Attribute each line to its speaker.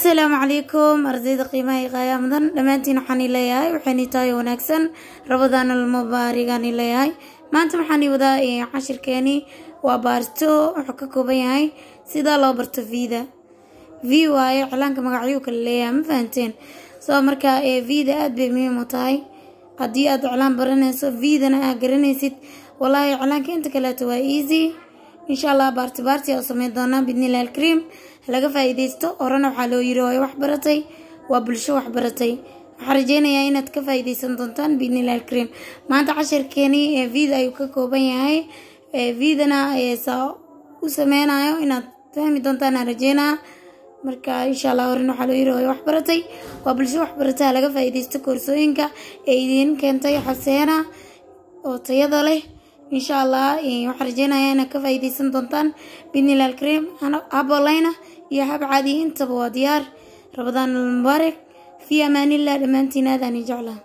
Speaker 1: asalaamu calaykum ardayda qiimaha iyo qaayaa mudan dhammaantiin waxaan i leeyahay waxayni tahay wanaagsan rabadaan almubaarig-aan i leeyahay maanta waxaan i wadaa cashirkeeni waa baarto wuxuu ka kooban yahay sidaa loo barto vida v waaye iclaanka magacyuu kala leeyahay ma fahanteen soo markaa vida aada bay muhiim u tahay haddii aad iclaan baranayso vidana aad garanaysid walaahi iclaanka inta kaleeto waa easy insha allah baarti baarti aa doonaa biidnillahi alkariim laga faa'iidaysto horena waxaa loo yiri hooyo waxbaratay waa bulsho waxbaratay waxaan rajeynayaa inaad ka faa'iidaysan doontaan biidnilah alkariim maanta cashirkeenii ee eh, vida ayuu ka kooban yahay eh, vidana eh, saa u sameynayo inaad fahmi doontaan aan rajeynaa marka insha allah horen waxaa loo yiri hooyo waxbaratay waa bulsho waxbaratay ha laga faa'iidaysto koorsooyinka ee idiin keentay xaseena oo tayada leh insha allah waxaan rajeynayaa inaad ka faa'iidaysan doontaan bidnillah alkariim hab onlinea iyo hab caadiya intaba waa diyaar rabadaan almubaarak fi amaanillah dhammaantiin aadaani jeclaa